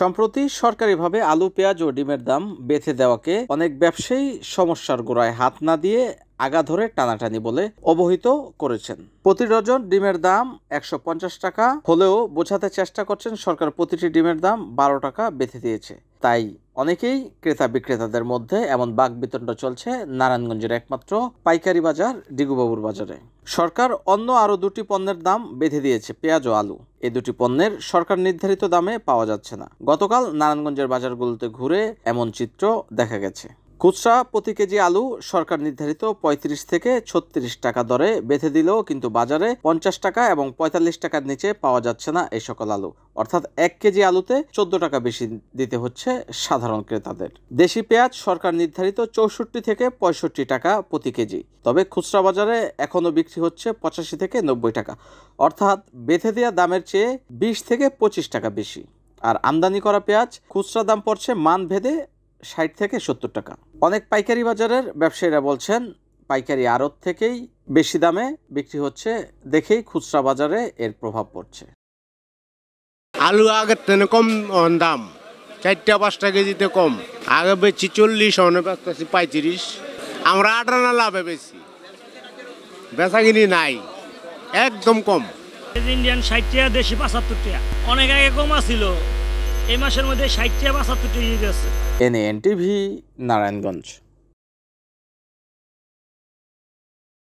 সম্প্রতি সরকারিভাবে আলু পেঁয়াজ ও ডিমের দাম বেঁধে দেওয়াকে অনেক ব্যবসায়ী সমস্যার গোড়ায় হাত না দিয়ে আগা ধরে টানাটানি বলে অবহিত করেছেন প্রতি ডজন ডিমের দাম একশো টাকা হলেও বোঝাতে চেষ্টা করছেন সরকার প্রতিটি ডিমের দাম বারো টাকা বেঁধে দিয়েছে তাই অনেকেই ক্রেতা বিক্রেতাদের মধ্যে এমন বাঘ বিতণ্ড চলছে নারায়ণগঞ্জের একমাত্র পাইকারি বাজার ডিগুবাবুর বাজারে সরকার অন্য আরও দুটি পণ্যের দাম বেঁধে দিয়েছে পেঁয়াজ ও আলু এই দুটি পণ্যের সরকার নির্ধারিত দামে পাওয়া যাচ্ছে না গতকাল নারায়ণগঞ্জের বাজারগুলোতে ঘুরে এমন চিত্র দেখা গেছে খুচরা প্রতি কেজি আলু সরকার নির্ধারিত ৩৫ থেকে ছত্রিশ টাকা দরে বেঁধে দিলেও কিন্তু বাজারে পঞ্চাশ টাকা এবং ৪৫ টাকার নিচে পাওয়া যাচ্ছে না এই সকল আলু অর্থাৎ এক কেজি আলুতে চোদ্দ টাকা বেশি দিতে হচ্ছে সাধারণ ক্রেতাদের দেশি পেঁয়াজ সরকার নির্ধারিত চৌষট্টি থেকে পঁয়ষট্টি টাকা প্রতি কেজি তবে খুচরা বাজারে এখনও বিক্রি হচ্ছে পঁচাশি থেকে নব্বই টাকা অর্থাৎ বেঁধে দেওয়া দামের চেয়ে বিশ থেকে পঁচিশ টাকা বেশি আর আমদানি করা পেঁয়াজ খুচরা দাম পড়ছে মান ভেদে ষাট থেকে সত্তর টাকা অনেক পাইকারি বাজারের ব্যবসায়ীরা বলছেন পাইকারি আড়ত থেকেই বেশি দামে বিক্রি হচ্ছে দেখেই খুচরা বাজারে এর প্রভাব পড়ছে আলু আগের থেকে কম দাম চারটা পাঁচটা কেজিতে কম আগে বেশি চল্লিশ অনেকটা পঁয়ত্রিশ আমরা আটানা লাভে বেশি বেচাগিনি নাই একদম কম ইন্ডিয়ান ষাট টাকা দেশি পঁচাত্তর টাকা অনেক আগে কম আছিল এই মাসের মধ্যে ষাটটি বা সাতটি নিউজ আছে এনএন টিভি নারায়ণগঞ্জ